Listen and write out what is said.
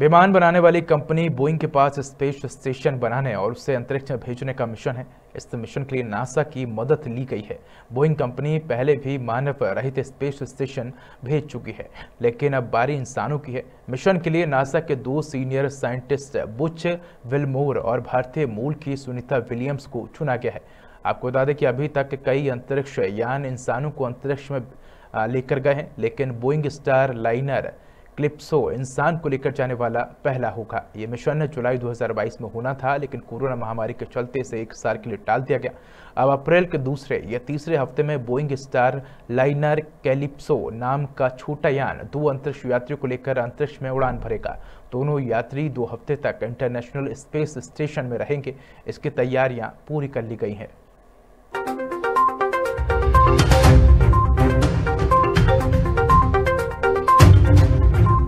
विमान बनाने वाली कंपनी बोइंग के पास स्पेस स्टेशन बनाने और उसे अंतरिक्ष में भेजने का मिशन है इस मिशन के लिए नासा की मदद ली गई है बोइंग कंपनी पहले भी मानव रहित स्पेस स्टेशन भेज चुकी है लेकिन अब बारी इंसानों की है मिशन के लिए नासा के दो सीनियर साइंटिस्ट बुच विलमोर और भारतीय मूल की सुनीता विलियम्स को चुना गया है आपको बता दें कि अभी तक कई अंतरिक्ष यान इंसानों को अंतरिक्ष में लेकर गए हैं लेकिन बोइंग स्टार लाइनर क्लिप्सो इंसान को लेकर जाने वाला पहला होगा ये मिशन जुलाई 2022 में होना था लेकिन कोरोना महामारी के चलते इसे एक साल के लिए टाल दिया गया अब अप्रैल के दूसरे या तीसरे हफ्ते में बोइंग स्टार लाइनर कैलिप्सो नाम का छोटा यान दो अंतरिक्ष यात्रियों को लेकर अंतरिक्ष में उड़ान भरेगा दोनों यात्री दो हफ्ते तक इंटरनेशनल स्पेस स्टेशन में रहेंगे इसकी तैयारियां पूरी कर ली गई हैं